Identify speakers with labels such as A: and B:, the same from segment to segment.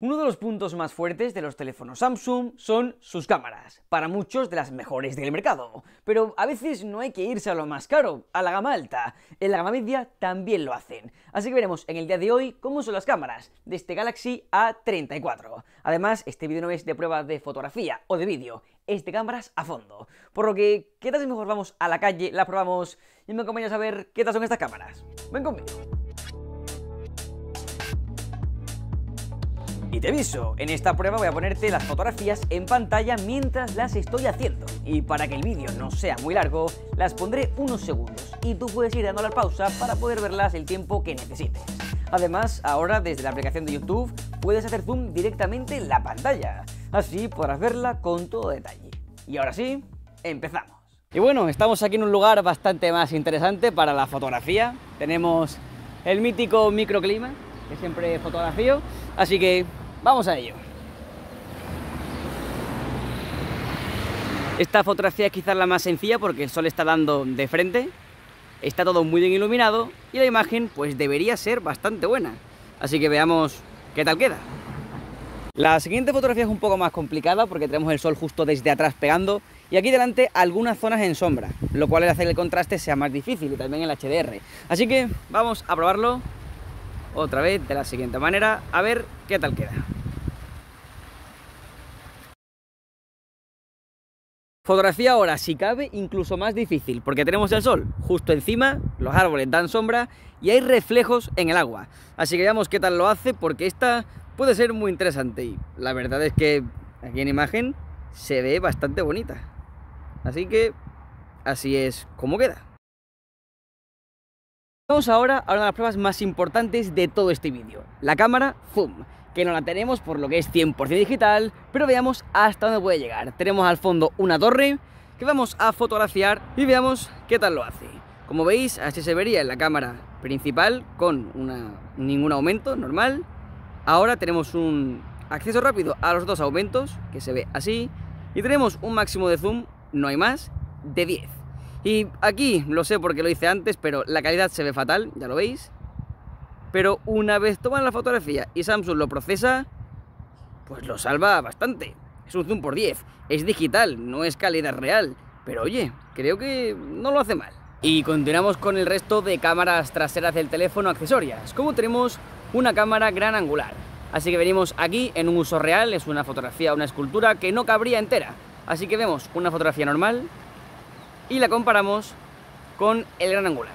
A: Uno de los puntos más fuertes de los teléfonos Samsung son sus cámaras, para muchos de las mejores del mercado. Pero a veces no hay que irse a lo más caro, a la gama alta. En la gama media también lo hacen. Así que veremos en el día de hoy cómo son las cámaras de este Galaxy A34. Además, este vídeo no es de prueba de fotografía o de vídeo, es de cámaras a fondo. Por lo que, ¿qué tal es mejor vamos a la calle, la probamos y me acompañas a saber qué tal son estas cámaras? Ven conmigo. Y te aviso, en esta prueba voy a ponerte las fotografías en pantalla mientras las estoy haciendo. Y para que el vídeo no sea muy largo, las pondré unos segundos y tú puedes ir dando la pausa para poder verlas el tiempo que necesites. Además, ahora desde la aplicación de YouTube puedes hacer zoom directamente en la pantalla. Así podrás verla con todo detalle. Y ahora sí, empezamos. Y bueno, estamos aquí en un lugar bastante más interesante para la fotografía. Tenemos el mítico microclima, que siempre fotografío. Así que Vamos a ello. Esta fotografía es quizás la más sencilla porque el sol está dando de frente, está todo muy bien iluminado y la imagen pues debería ser bastante buena. Así que veamos qué tal queda. La siguiente fotografía es un poco más complicada porque tenemos el sol justo desde atrás pegando y aquí delante algunas zonas en sombra, lo cual hace que el contraste sea más difícil y también el HDR. Así que vamos a probarlo otra vez de la siguiente manera, a ver qué tal queda. Fotografía ahora, si cabe, incluso más difícil, porque tenemos el sol justo encima, los árboles dan sombra y hay reflejos en el agua. Así que veamos qué tal lo hace, porque esta puede ser muy interesante y la verdad es que aquí en imagen se ve bastante bonita. Así que así es como queda. Vamos ahora a una de las pruebas más importantes de todo este vídeo, la cámara Zoom, que no la tenemos por lo que es 100% digital, pero veamos hasta dónde puede llegar. Tenemos al fondo una torre que vamos a fotografiar y veamos qué tal lo hace. Como veis, así se vería en la cámara principal con ningún aumento normal. Ahora tenemos un acceso rápido a los dos aumentos, que se ve así, y tenemos un máximo de zoom, no hay más, de 10. Y aquí, lo sé porque lo hice antes, pero la calidad se ve fatal, ya lo veis. Pero una vez toman la fotografía y Samsung lo procesa, pues lo salva bastante. Es un zoom por 10, es digital, no es calidad real. Pero oye, creo que no lo hace mal. Y continuamos con el resto de cámaras traseras del teléfono accesorias. Como tenemos una cámara gran angular. Así que venimos aquí en un uso real, es una fotografía, una escultura que no cabría entera. Así que vemos una fotografía normal, y la comparamos con el gran angular.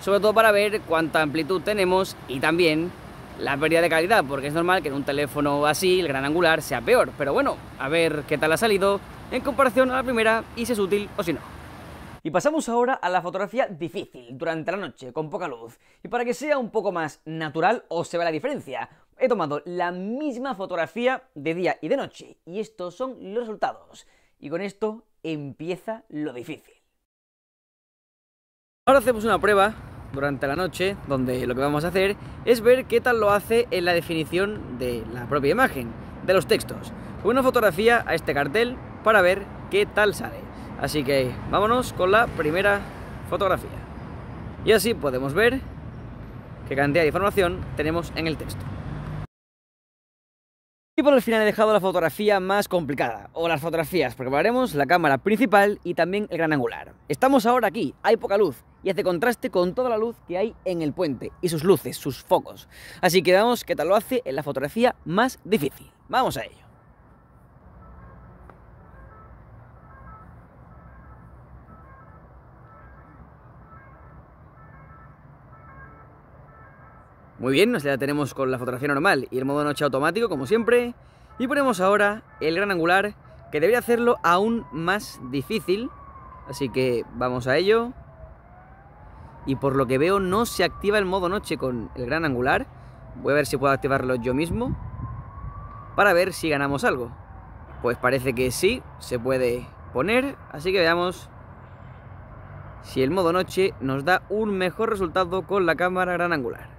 A: Sobre todo para ver cuánta amplitud tenemos y también la pérdida de calidad, porque es normal que en un teléfono así el gran angular sea peor. Pero bueno, a ver qué tal ha salido en comparación a la primera y si es útil o si no. Y pasamos ahora a la fotografía difícil, durante la noche, con poca luz. Y para que sea un poco más natural o se vea la diferencia, he tomado la misma fotografía de día y de noche. Y estos son los resultados. Y con esto empieza lo difícil. Ahora hacemos una prueba durante la noche, donde lo que vamos a hacer es ver qué tal lo hace en la definición de la propia imagen, de los textos. Con una fotografía a este cartel para ver qué tal sale. Así que vámonos con la primera fotografía. Y así podemos ver qué cantidad de información tenemos en el texto. Y por el final he dejado la fotografía más complicada, o las fotografías, porque veremos la cámara principal y también el gran angular. Estamos ahora aquí, hay poca luz, y hace contraste con toda la luz que hay en el puente, y sus luces, sus focos. Así que veamos qué tal lo hace en la fotografía más difícil. Vamos a ello. Muy bien, nos la tenemos con la fotografía normal y el modo noche automático, como siempre. Y ponemos ahora el gran angular, que debería hacerlo aún más difícil. Así que vamos a ello. Y por lo que veo no se activa el modo noche con el gran angular. Voy a ver si puedo activarlo yo mismo. Para ver si ganamos algo. Pues parece que sí, se puede poner. Así que veamos si el modo noche nos da un mejor resultado con la cámara gran angular.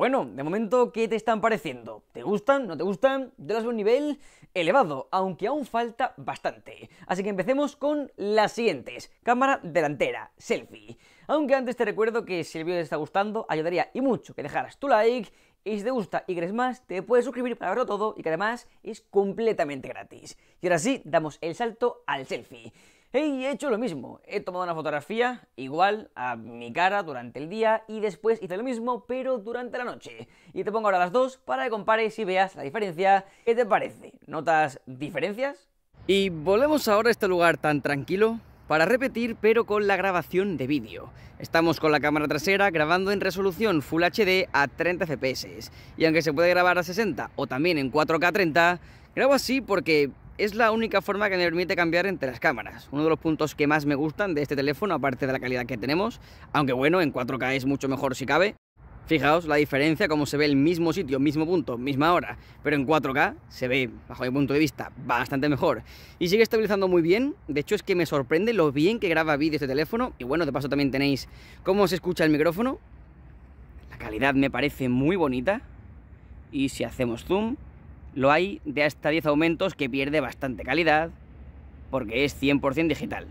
A: bueno, de momento, ¿qué te están pareciendo? ¿Te gustan? ¿No te gustan? Yo las un nivel elevado, aunque aún falta bastante. Así que empecemos con las siguientes. Cámara delantera, selfie. Aunque antes te recuerdo que si el vídeo te está gustando, ayudaría y mucho que dejaras tu like y si te gusta y crees más, te puedes suscribir para verlo todo y que además es completamente gratis. Y ahora sí, damos el salto al selfie. Hey, he hecho lo mismo. He tomado una fotografía igual a mi cara durante el día y después hice lo mismo pero durante la noche. Y te pongo ahora las dos para que compares y veas la diferencia. ¿Qué te parece? ¿Notas diferencias? Y volvemos ahora a este lugar tan tranquilo para repetir pero con la grabación de vídeo. Estamos con la cámara trasera grabando en resolución Full HD a 30 fps y aunque se puede grabar a 60 o también en 4K 30, grabo así porque es la única forma que me permite cambiar entre las cámaras. Uno de los puntos que más me gustan de este teléfono, aparte de la calidad que tenemos, aunque bueno, en 4K es mucho mejor si cabe. Fijaos la diferencia, como se ve el mismo sitio, mismo punto, misma hora, pero en 4K se ve, bajo mi punto de vista, bastante mejor. Y sigue estabilizando muy bien, de hecho es que me sorprende lo bien que graba vídeo este teléfono, y bueno, de paso también tenéis cómo se escucha el micrófono. La calidad me parece muy bonita, y si hacemos zoom, lo hay de hasta 10 aumentos que pierde bastante calidad porque es 100% digital.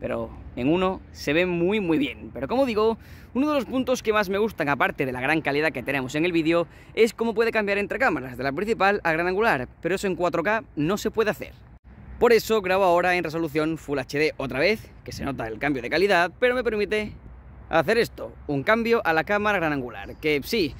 A: Pero en uno se ve muy muy bien. Pero como digo, uno de los puntos que más me gustan, aparte de la gran calidad que tenemos en el vídeo, es cómo puede cambiar entre cámaras, de la principal a gran angular, pero eso en 4K no se puede hacer. Por eso grabo ahora en resolución Full HD otra vez, que se nota el cambio de calidad, pero me permite hacer esto, un cambio a la cámara gran angular, que sí,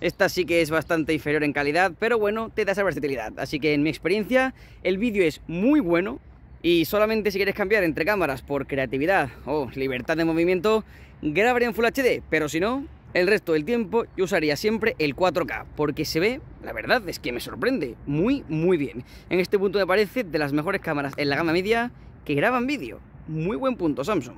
A: esta sí que es bastante inferior en calidad, pero bueno, te da esa versatilidad. Así que en mi experiencia, el vídeo es muy bueno y solamente si quieres cambiar entre cámaras por creatividad o libertad de movimiento, grabaré en Full HD, pero si no, el resto del tiempo yo usaría siempre el 4K, porque se ve, la verdad es que me sorprende, muy, muy bien. En este punto me parece de las mejores cámaras en la gama media que graban vídeo. Muy buen punto, Samsung.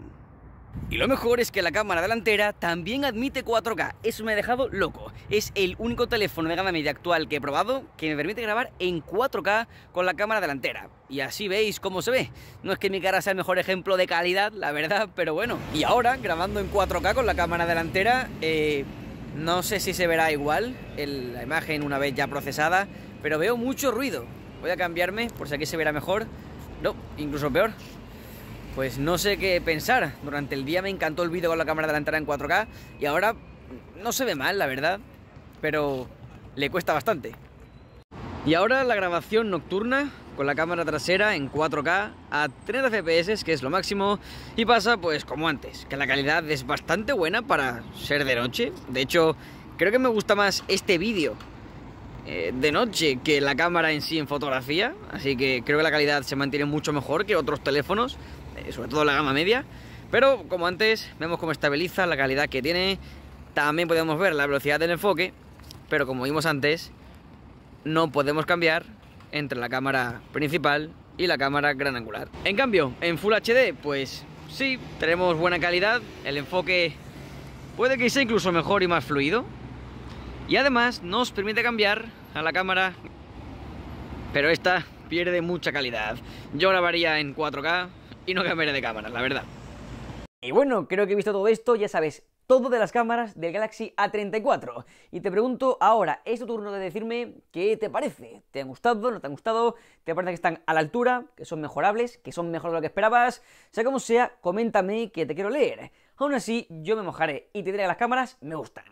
A: Y lo mejor es que la cámara delantera también admite 4K. Eso me ha dejado loco. Es el único teléfono de gama media actual que he probado que me permite grabar en 4K con la cámara delantera. Y así veis cómo se ve. No es que mi cara sea el mejor ejemplo de calidad, la verdad, pero bueno. Y ahora, grabando en 4K con la cámara delantera, eh, no sé si se verá igual la imagen una vez ya procesada, pero veo mucho ruido. Voy a cambiarme por si aquí se verá mejor. No, incluso peor pues no sé qué pensar. Durante el día me encantó el vídeo con la cámara delantera en 4K y ahora no se ve mal, la verdad, pero le cuesta bastante. Y ahora la grabación nocturna con la cámara trasera en 4K a 30 FPS, que es lo máximo, y pasa pues como antes, que la calidad es bastante buena para ser de noche. De hecho, creo que me gusta más este vídeo eh, de noche que la cámara en sí en fotografía, así que creo que la calidad se mantiene mucho mejor que otros teléfonos, eh, sobre todo la gama media. Pero como antes, vemos cómo estabiliza, la calidad que tiene. También podemos ver la velocidad del enfoque, pero como vimos antes, no podemos cambiar entre la cámara principal y la cámara gran angular. En cambio, en Full HD, pues sí, tenemos buena calidad, el enfoque puede que sea incluso mejor y más fluido. Y además nos permite cambiar a la cámara, pero esta pierde mucha calidad. Yo grabaría en 4K, y no cambiaré de cámaras, la verdad. Y bueno, creo que he visto todo esto, ya sabes, todo de las cámaras del Galaxy A34. Y te pregunto ahora, es tu turno de decirme qué te parece. ¿Te han gustado? ¿No te han gustado? ¿Te parece que están a la altura? ¿Que son mejorables? ¿Que son mejor de lo que esperabas? Sea como sea, coméntame que te quiero leer. Aún así, yo me mojaré y te diré que las cámaras me gustan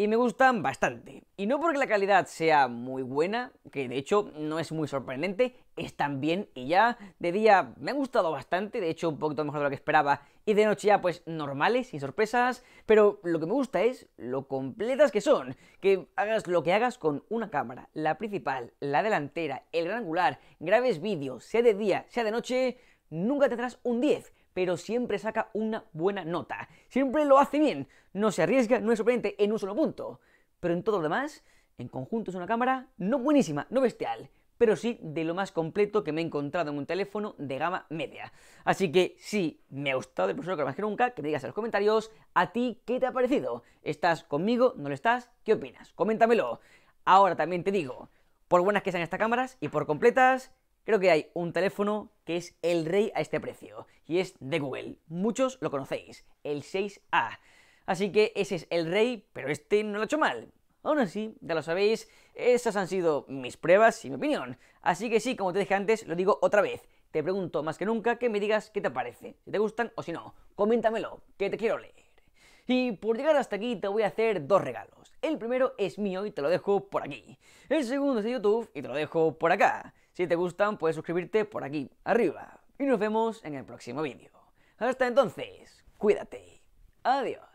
A: y me gustan bastante. Y no porque la calidad sea muy buena, que de hecho no es muy sorprendente, están bien y ya de día me ha gustado bastante, de hecho un poquito mejor de lo que esperaba, y de noche ya pues normales, y sorpresas, pero lo que me gusta es lo completas que son, que hagas lo que hagas con una cámara, la principal, la delantera, el gran angular, grabes vídeos, sea de día, sea de noche, nunca tendrás un 10 pero siempre saca una buena nota. Siempre lo hace bien, no se arriesga, no es sorprendente en un solo punto. Pero en todo lo demás, en conjunto es una cámara no buenísima, no bestial, pero sí de lo más completo que me he encontrado en un teléfono de gama media. Así que si me ha gustado el profesor que más que nunca, que me digas en los comentarios a ti qué te ha parecido. ¿Estás conmigo? ¿No lo estás? ¿Qué opinas? Coméntamelo. Ahora también te digo, por buenas que sean estas cámaras y por completas, Creo que hay un teléfono que es el rey a este precio, y es de Google. Muchos lo conocéis, el 6A. Así que ese es el rey, pero este no lo ha hecho mal. Aún así, ya lo sabéis, esas han sido mis pruebas y mi opinión. Así que sí, como te dije antes, lo digo otra vez. Te pregunto más que nunca que me digas qué te parece, si te gustan o si no. Coméntamelo, que te quiero leer. Y por llegar hasta aquí te voy a hacer dos regalos. El primero es mío y te lo dejo por aquí. El segundo es de YouTube y te lo dejo por acá. Si te gustan, puedes suscribirte por aquí arriba. Y nos vemos en el próximo vídeo. Hasta entonces, cuídate. Adiós.